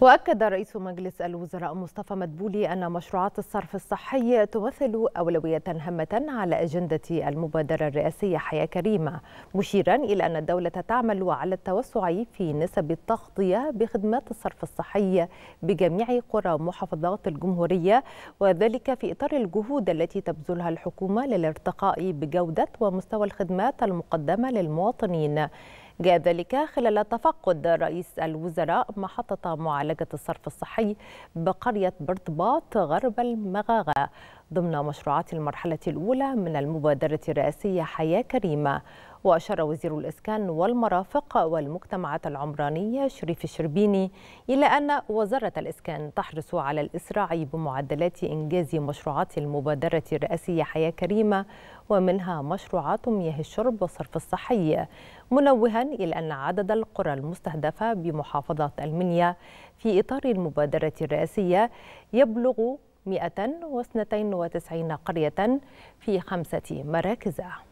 وأكد رئيس مجلس الوزراء مصطفى مدبولي أن مشروعات الصرف الصحي تمثل أولوية هامة على أجندة المبادرة الرئاسية حياة كريمة مشيرا إلى أن الدولة تعمل على التوسع في نسب التغطية بخدمات الصرف الصحي بجميع قرى محافظات الجمهورية وذلك في إطار الجهود التي تبذلها الحكومة للارتقاء بجودة ومستوى الخدمات المقدمة للمواطنين جاء ذلك خلال تفقد رئيس الوزراء محطة معالجة الصرف الصحي بقرية برطباط غرب المغاغة ضمن مشروعات المرحلة الأولى من المبادرة الرئاسية حياة كريمة وأشار وزير الإسكان والمرافق والمجتمعات العمرانية شريف الشربيني إلى أن وزارة الإسكان تحرص على الإسراع بمعدلات إنجاز مشروعات المبادرة الرئاسية حياة كريمة ومنها مشروعات مياه الشرب والصرف الصحي منوها إلى أن عدد القرى المستهدفة بمحافظة المنيا في إطار المبادرة الرئاسية يبلغ 192 قرية في خمسة مراكز